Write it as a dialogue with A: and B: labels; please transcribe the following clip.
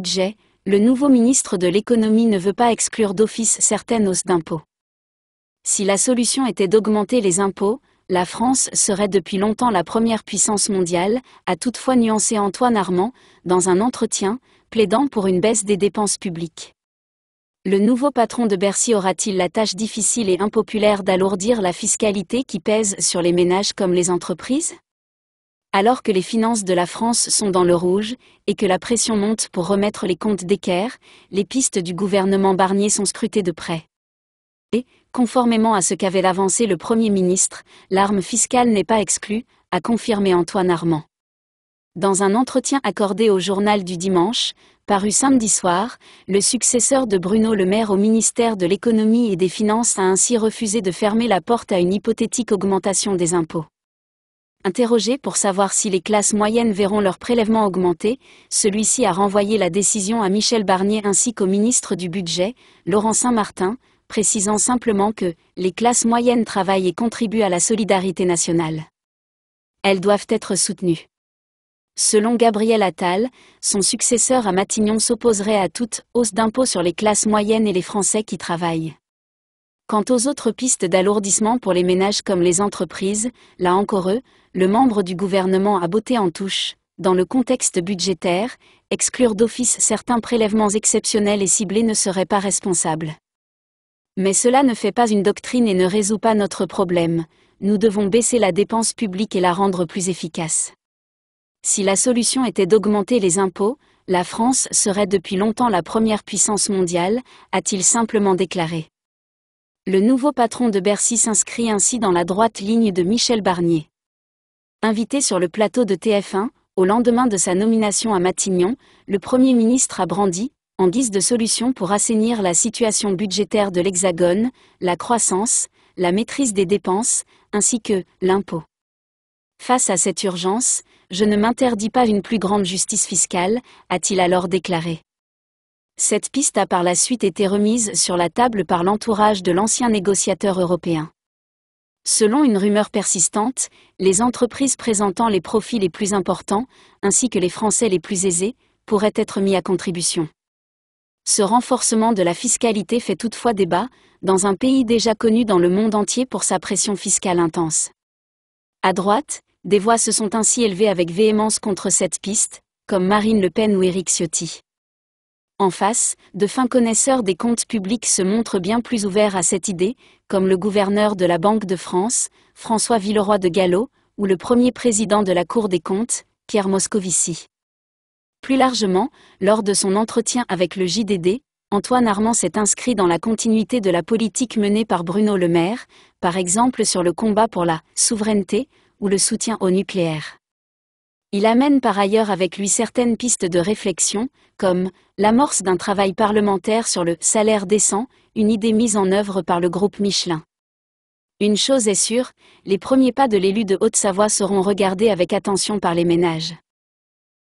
A: budget, le nouveau ministre de l'économie ne veut pas exclure d'office certaines hausses d'impôts. Si la solution était d'augmenter les impôts, la France serait depuis longtemps la première puissance mondiale, a toutefois nuancé Antoine Armand, dans un entretien, plaidant pour une baisse des dépenses publiques. Le nouveau patron de Bercy aura-t-il la tâche difficile et impopulaire d'alourdir la fiscalité qui pèse sur les ménages comme les entreprises alors que les finances de la France sont dans le rouge et que la pression monte pour remettre les comptes d'équerre, les pistes du gouvernement Barnier sont scrutées de près. Et, conformément à ce qu'avait avancé le Premier ministre, l'arme fiscale n'est pas exclue, a confirmé Antoine Armand. Dans un entretien accordé au journal du dimanche, paru samedi soir, le successeur de Bruno Le Maire au ministère de l'économie et des finances a ainsi refusé de fermer la porte à une hypothétique augmentation des impôts. Interrogé pour savoir si les classes moyennes verront leur prélèvement augmenter, celui-ci a renvoyé la décision à Michel Barnier ainsi qu'au ministre du Budget, Laurent Saint-Martin, précisant simplement que les classes moyennes travaillent et contribuent à la solidarité nationale. Elles doivent être soutenues. Selon Gabriel Attal, son successeur à Matignon s'opposerait à toute hausse d'impôts sur les classes moyennes et les Français qui travaillent. Quant aux autres pistes d'alourdissement pour les ménages comme les entreprises, là encore eux, le membre du gouvernement a botté en touche, dans le contexte budgétaire, exclure d'office certains prélèvements exceptionnels et ciblés ne serait pas responsable. Mais cela ne fait pas une doctrine et ne résout pas notre problème, nous devons baisser la dépense publique et la rendre plus efficace. Si la solution était d'augmenter les impôts, la France serait depuis longtemps la première puissance mondiale, a-t-il simplement déclaré. Le nouveau patron de Bercy s'inscrit ainsi dans la droite ligne de Michel Barnier. Invité sur le plateau de TF1, au lendemain de sa nomination à Matignon, le Premier ministre a brandi, en guise de solution pour assainir la situation budgétaire de l'Hexagone, la croissance, la maîtrise des dépenses, ainsi que l'impôt. Face à cette urgence, je ne m'interdis pas une plus grande justice fiscale, a-t-il alors déclaré. Cette piste a par la suite été remise sur la table par l'entourage de l'ancien négociateur européen. Selon une rumeur persistante, les entreprises présentant les profits les plus importants, ainsi que les Français les plus aisés, pourraient être mis à contribution. Ce renforcement de la fiscalité fait toutefois débat, dans un pays déjà connu dans le monde entier pour sa pression fiscale intense. À droite, des voix se sont ainsi élevées avec véhémence contre cette piste, comme Marine Le Pen ou Éric Ciotti. En face, de fins connaisseurs des comptes publics se montrent bien plus ouverts à cette idée, comme le gouverneur de la Banque de France, François Villeroy de Gallo, ou le premier président de la Cour des comptes, Pierre Moscovici. Plus largement, lors de son entretien avec le JDD, Antoine Armand s'est inscrit dans la continuité de la politique menée par Bruno Le Maire, par exemple sur le combat pour la souveraineté ou le soutien au nucléaire. Il amène par ailleurs avec lui certaines pistes de réflexion, comme l'amorce d'un travail parlementaire sur le salaire décent, une idée mise en œuvre par le groupe Michelin. Une chose est sûre, les premiers pas de l'élu de Haute-Savoie seront regardés avec attention par les ménages.